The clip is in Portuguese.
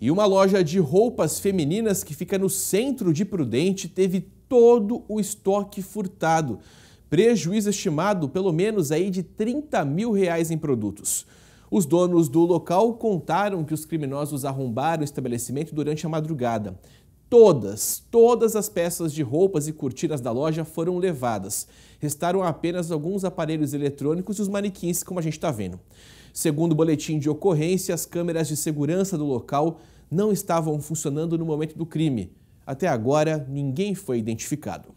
E uma loja de roupas femininas que fica no centro de Prudente teve todo o estoque furtado. Prejuízo estimado pelo menos aí de 30 mil reais em produtos. Os donos do local contaram que os criminosos arrombaram o estabelecimento durante a madrugada. Todas, todas as peças de roupas e cortinas da loja foram levadas. Restaram apenas alguns aparelhos eletrônicos e os manequins, como a gente está vendo. Segundo o boletim de ocorrência, as câmeras de segurança do local não estavam funcionando no momento do crime. Até agora, ninguém foi identificado.